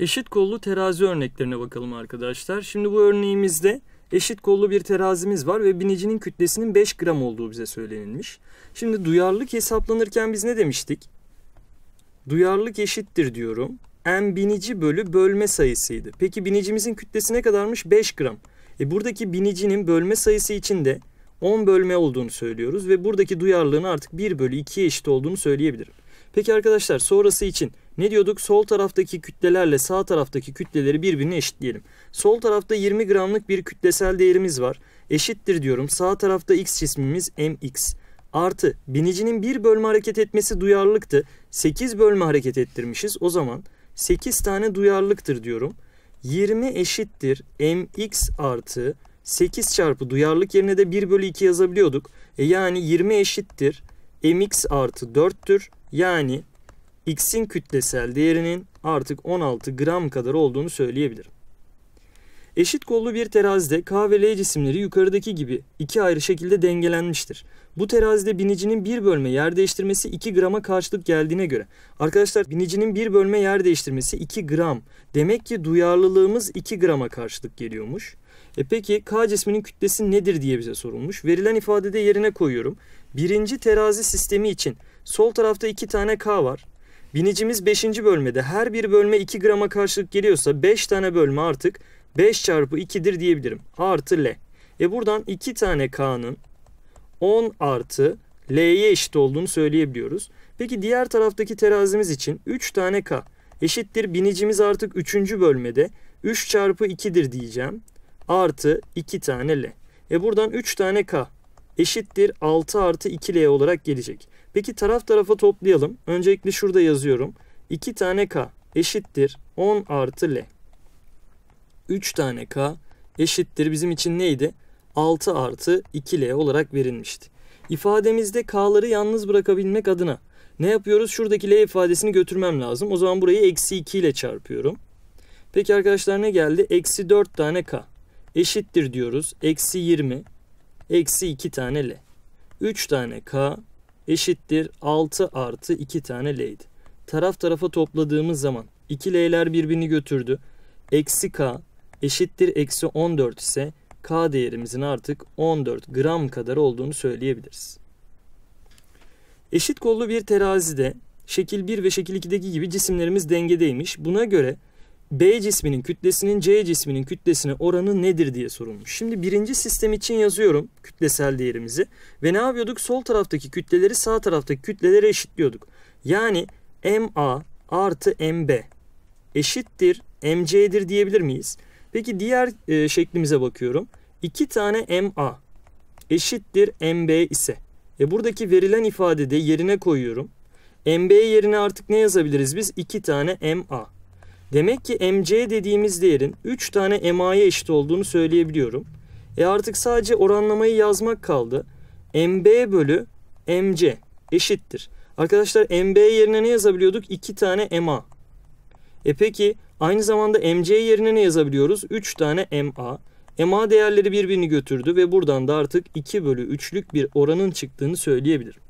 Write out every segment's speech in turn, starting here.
Eşit kollu terazi örneklerine bakalım arkadaşlar. Şimdi bu örneğimizde eşit kollu bir terazimiz var ve binicinin kütlesinin 5 gram olduğu bize söylenilmiş. Şimdi duyarlılık hesaplanırken biz ne demiştik? Duyarlılık eşittir diyorum. M binici bölü bölme sayısıydı. Peki binicimizin kütlesi ne kadarmış? 5 gram. E buradaki binicinin bölme sayısı için de 10 bölme olduğunu söylüyoruz ve buradaki duyarlılığın artık 1 bölü 2'ye eşit olduğunu söyleyebilirim. Peki arkadaşlar sonrası için ne diyorduk? Sol taraftaki kütlelerle sağ taraftaki kütleleri birbirine eşitleyelim. Sol tarafta 20 gramlık bir kütlesel değerimiz var. Eşittir diyorum. Sağ tarafta x cismimiz mx. Artı binicinin 1 bölme hareket etmesi duyarlılıktı. 8 bölme hareket ettirmişiz. O zaman 8 tane duyarlılıktır diyorum. 20 eşittir mx artı 8 çarpı duyarlılık yerine de 1 bölü 2 yazabiliyorduk. E yani 20 eşittir mx artı 4'tür. Yani x'in kütlesel değerinin artık 16 gram kadar olduğunu söyleyebilirim. Eşit kollu bir terazide K ve L cisimleri yukarıdaki gibi iki ayrı şekilde dengelenmiştir. Bu terazide binicinin bir bölme yer değiştirmesi 2 grama karşılık geldiğine göre. Arkadaşlar binicinin bir bölme yer değiştirmesi 2 gram. Demek ki duyarlılığımız 2 grama karşılık geliyormuş. E peki K cisminin kütlesi nedir diye bize sorulmuş. Verilen ifadede yerine koyuyorum. Birinci terazi sistemi için sol tarafta 2 tane K var. Binicimiz 5. bölmede her bir bölme 2 grama karşılık geliyorsa 5 tane bölme artık 5 çarpı 2'dir diyebilirim. Artı L. E buradan 2 tane K'nın 10 artı L'ye eşit olduğunu söyleyebiliyoruz. Peki diğer taraftaki terazimiz için 3 tane K eşittir. Binicimiz artık 3. bölmede 3 çarpı 2'dir diyeceğim. Artı 2 tane L. E buradan 3 tane K eşittir 6 artı 2L olarak gelecek. Peki taraf tarafa toplayalım. Öncelikle şurada yazıyorum. 2 tane k eşittir 10 artı l. 3 tane k eşittir bizim için neydi? 6 artı 2L olarak verilmişti. İfademizde K'ları yalnız bırakabilmek adına ne yapıyoruz? Şuradaki L ifadesini götürmem lazım. O zaman burayı eksi 2 ile çarpıyorum. Peki arkadaşlar ne geldi? Eksi 4 tane K eşittir diyoruz. Eksi 20 eksi 2 tane L. 3 tane K eşittir 6 artı 2 tane L'ydi. Taraf tarafa topladığımız zaman 2 L'ler birbirini götürdü. Eksi K eşittir eksi 14 ise K değerimizin artık 14 gram kadar olduğunu söyleyebiliriz. Eşit kollu bir terazide şekil 1 ve şekil 2'deki gibi cisimlerimiz dengedeymiş. Buna göre B cisminin kütlesinin C cisminin kütlesine oranı nedir diye sorulmuş. Şimdi birinci sistem için yazıyorum kütlesel değerimizi. Ve ne yapıyorduk? Sol taraftaki kütleleri sağ taraftaki kütlelere eşitliyorduk. Yani MA artı MB eşittir MC'dir diyebilir miyiz? Peki diğer e, şeklimize bakıyorum. İki tane MA eşittir MB ise. E buradaki verilen ifadede yerine koyuyorum. MB yerine artık ne yazabiliriz biz? 2 tane MA. Demek ki mc dediğimiz değerin 3 tane ma'ya eşit olduğunu söyleyebiliyorum. E artık sadece oranlamayı yazmak kaldı. mb bölü mc eşittir. Arkadaşlar mb yerine ne yazabiliyorduk? 2 tane ma. E peki aynı zamanda mc yerine ne yazabiliyoruz? 3 tane ma. MA değerleri birbirini götürdü ve buradan da artık 2 bölü 3'lük bir oranın çıktığını söyleyebilirim.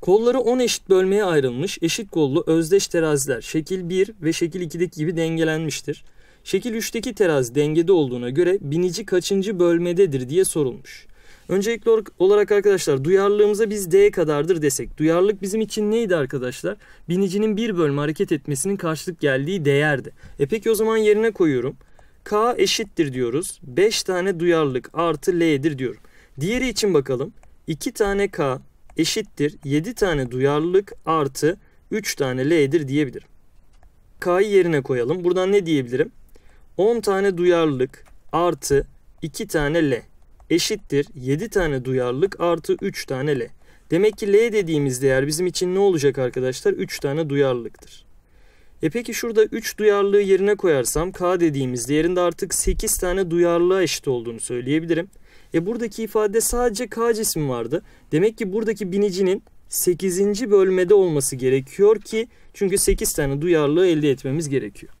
Kolları 10 eşit bölmeye ayrılmış eşit kollu özdeş teraziler şekil 1 ve şekil 2'deki gibi dengelenmiştir. Şekil 3'teki terazi dengede olduğuna göre binici kaçıncı bölmededir diye sorulmuş. Öncelikli olarak arkadaşlar duyarlılığımıza biz D kadardır desek. Duyarlılık bizim için neydi arkadaşlar? Binicinin bir bölme hareket etmesinin karşılık geldiği değerdi. E peki o zaman yerine koyuyorum. K eşittir diyoruz. 5 tane duyarlılık artı L'dir diyorum. Diğeri için bakalım. 2 tane K eşittir 7 tane duyarlılık artı 3 tane L'dir diyebilirim. K'yı yerine koyalım. Buradan ne diyebilirim? 10 tane duyarlılık artı 2 tane L eşittir 7 tane duyarlılık artı 3 tane L. Demek ki L dediğimiz değer bizim için ne olacak arkadaşlar? 3 tane duyarlılıktır. E peki şurada 3 duyarlılığı yerine koyarsam K dediğimiz değerinde artık 8 tane duyarlılığa eşit olduğunu söyleyebilirim. E buradaki ifade sadece K cismi vardı. Demek ki buradaki binicinin 8. bölmede olması gerekiyor ki çünkü 8 tane duyarlılığı elde etmemiz gerekiyor.